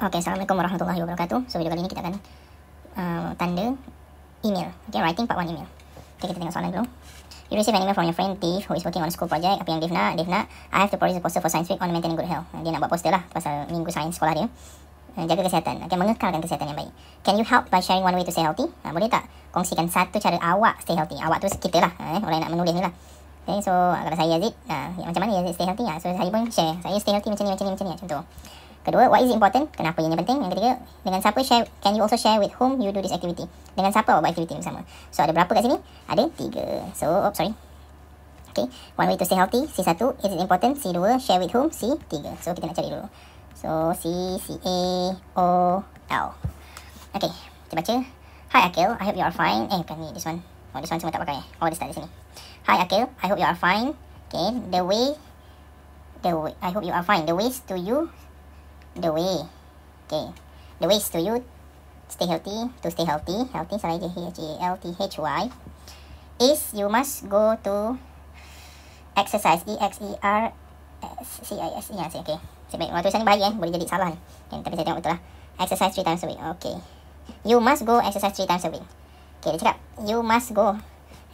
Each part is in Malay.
Okay, Assalamualaikum warahmatullahi wabarakatuh So, video kali ini kita akan uh, Tanda email Okay, writing part 1 email Okay, kita tengok soalan dulu You receive an email from your friend Dave Who is working on a school project Apa yang Dave nak Dave nak I have to produce a poster for Science Week On maintaining good health Dia nak buat poster lah Pasal minggu sains sekolah dia uh, Jaga kesihatan Okay, mengekalkan kesihatan yang baik Can you help by sharing one way to stay healthy? Uh, boleh tak? Kongsikan satu cara awak stay healthy Awak tu kita lah uh, eh? Orang nak menulis ni lah Okay, so kalau saya Yazid, uh, ya, macam mana Yazid stay healthy? Ya, so, saya pun share. Saya stay healthy macam ni, macam ni, macam ni. Macam tu. Kedua, why is it important? Kenapa ianya penting? Yang ketiga, dengan siapa share? Can you also share with whom you do this activity? Dengan siapa awak buat aktiviti bersama? So, ada berapa kat sini? Ada tiga. So, oops, sorry. Okay, one way to stay healthy. C1, is it important? C2, share with whom? C3. So, kita nak cari dulu. So, C, C, A, O, L. Okay, kita baca. Hi, Akil. I hope you are fine. Eh, bukan ni. This one. Oh, this one semua tak pakai. Oh, this start di sini. Hi, Akil. I hope you are fine. Okay, the way... The way, I hope you are fine. The ways to you the way. Okay. The ways to you stay healthy, to stay healthy, healthy, sorry, J H E L T H Y, is you must go to exercise. E X E R C I S E N C. Okay. Sebab waktu saya baik eh, boleh jadi salah. Eh. Okay, tapi saya tengok betul lah. Exercise three times a week. Okay. You must go exercise three times a week. Okay, dia cakap, you must go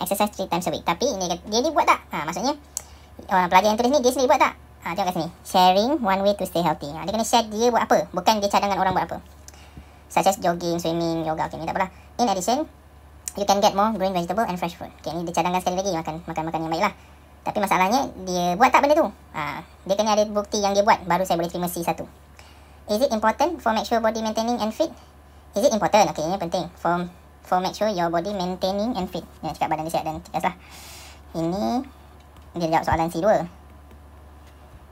exercise three times a week. Tapi ini, dia ni buat tak? Ha, maksudnya, orang pelajar yang tulis ni, dia sendiri buat tak? Ha, ah, tengok kat sini. Sharing one way to stay healthy. Ha, dia kena share dia buat apa. Bukan dia cadangkan orang buat apa. Such as jogging, swimming, yoga. Okay, ni tak apalah. In addition, you can get more green vegetable and fresh food. Okay, ni dia cadangkan sekali lagi. Makan, makan, makan yang baik lah. Tapi masalahnya, dia buat tak benda tu? Ha, dia kena ada bukti yang dia buat. Baru saya boleh terima C1. Is it important for make sure body maintaining and fit? Is it important? Okay, ini penting. For for make sure your body maintaining and fit. Ya, cakap badan dia sihat dan tegas lah. Ini, dia jawab soalan C2.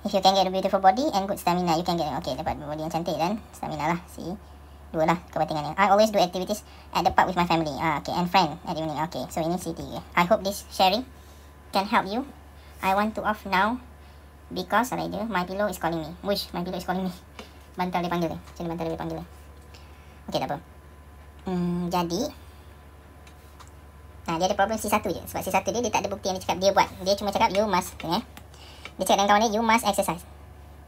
If you can get a beautiful body and good stamina, you can get okay dapat body yang cantik dan stamina lah. See, dua lah kepentingan kepentingannya. I always do activities at the park with my family. Ah, okay, and friend at evening. Okay, so ini CT. I hope this sharing can help you. I want to off now because apa dia? My pillow is calling me. Wish my pillow is calling me. Bantal dia panggil ni. Sini bantal dia panggil ni. Okay, tak apa. Hmm, jadi Nah, dia ada problem C1 je. Sebab C1 dia, dia tak ada bukti yang dia cakap dia buat. Dia cuma cakap, you must, okay, eh? Dia cakap dengan kawan dia You must exercise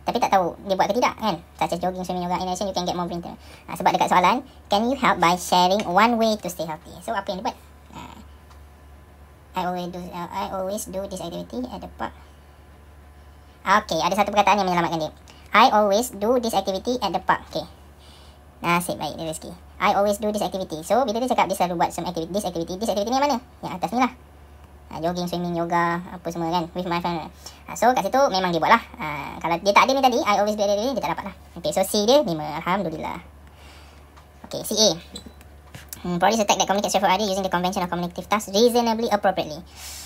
Tapi tak tahu Dia buat ke tidak kan Such as jogging, swimming, yoga, inhalation You can get more brain tumor ha, Sebab dekat soalan Can you help by sharing One way to stay healthy So apa yang dia buat ha, I always do uh, I always do this activity At the park Okay Ada satu perkataan yang menyelamatkan dia I always do this activity At the park Okay Nasib baik dia rezeki I always do this activity So bila dia cakap Dia selalu buat some activity This activity This activity ni yang mana Yang atas ni lah uh, jogging, swimming, yoga, apa semua kan with my friend. Uh, ha, so kat situ memang dia buat lah. Uh, kalau dia tak ada ni tadi, I always be ready, dia tak dapat lah. Okay, so C dia 5. Alhamdulillah. Okay, C A. Hmm, produce attack that communicates straightforward idea using the convention of communicative tasks reasonably appropriately.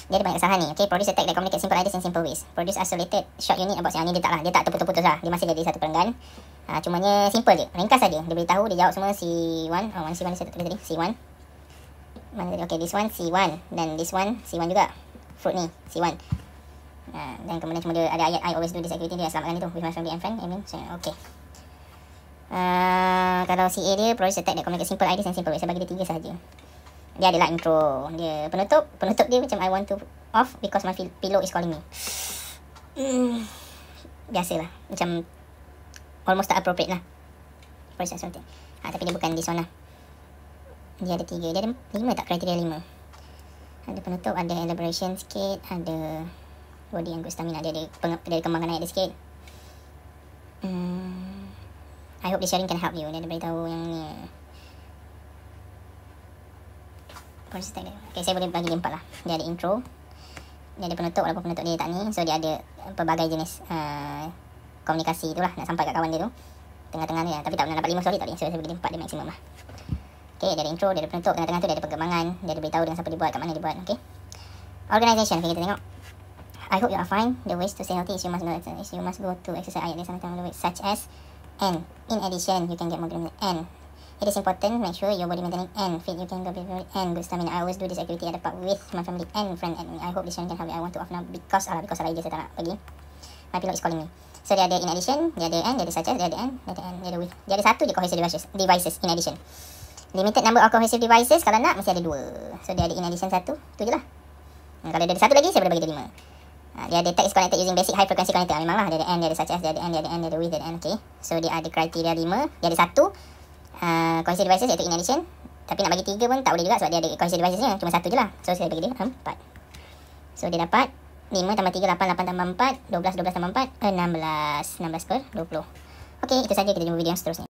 Dia ada banyak kesalahan ni. Okay, produce attack that communicates simple ideas in simple ways. Produce isolated short unit about yang ni dia tak lah. Dia tak terputus-putus lah. Dia masih jadi satu perenggan. Uh, cumanya simple je. Ringkas saja. Dia beritahu, dia jawab semua C1. Oh, C1 saya tak tulis tadi. C1 mana tadi okay this one C1 then this one C1 juga fruit ni C1 uh, ah, then kemudian cuma dia ada ayat I always do this activity dia selamatkan itu with my family and friend I mean so, okay uh, kalau CA dia produce attack that communicate simple ideas and simple ways saya bagi dia tiga sahaja dia adalah intro dia penutup penutup dia macam I want to off because my pillow is calling me mm, biasalah macam almost tak appropriate lah Ha, tapi dia bukan this one lah dia ada tiga dia ada lima tak kriteria lima ada penutup ada elaboration sikit ada body yang good stamina dia ada, peng- dia ada kembangkan naik dia sikit hmm. I hope the sharing can help you dia ada beritahu yang ni Okay, saya boleh bagi dia empat lah Dia ada intro Dia ada penutup Walaupun penutup dia tak ni So dia ada Pelbagai jenis uh, Komunikasi tu lah Nak sampai kat kawan dia tu Tengah-tengah ni lah Tapi tak pernah dapat lima Sorry tadi So saya boleh empat Dia maksimum lah Okay, dia ada intro, dia ada penutup, tengah-tengah tu dia ada perkembangan, dia ada beritahu dengan siapa dia buat, kat mana dia buat, okay. Organisation, okay, kita tengok. I hope you are fine. The ways to stay healthy is you must, know, is you must go to exercise ayat dia sama-sama dulu, such as and in addition you can get more green and it is important make sure your body maintaining and fit you can go be very and good stamina i always do this activity at the park with my family and friend and me. i hope this channel can help me i want to off now because ala because ala saya tak nak pergi my pilot is calling me so dia ada in addition dia ada and dia ada such as dia ada and dia ada and dia ada with dia ada satu je cohesive devices devices in addition Limited number of cohesive devices Kalau nak mesti ada dua So dia ada in addition satu Itu je lah nah, Kalau dia ada satu lagi Saya boleh bagi dia lima ha, Dia ada text connected using basic high frequency connector Memang lah Dia ada N, dia ada such as Dia ada N, dia ada N, dia ada width, dia ada N, Okay So dia ada criteria lima Dia ada satu uh, Cohesive devices iaitu in addition Tapi nak bagi tiga pun tak boleh juga Sebab dia ada cohesive devices ni Cuma satu je lah So saya bagi dia empat So dia dapat 5 tambah 3, 8, 8 tambah 4, 12, 12 tambah 4, 16, 16 per 20. Okay, itu saja kita jumpa video yang seterusnya.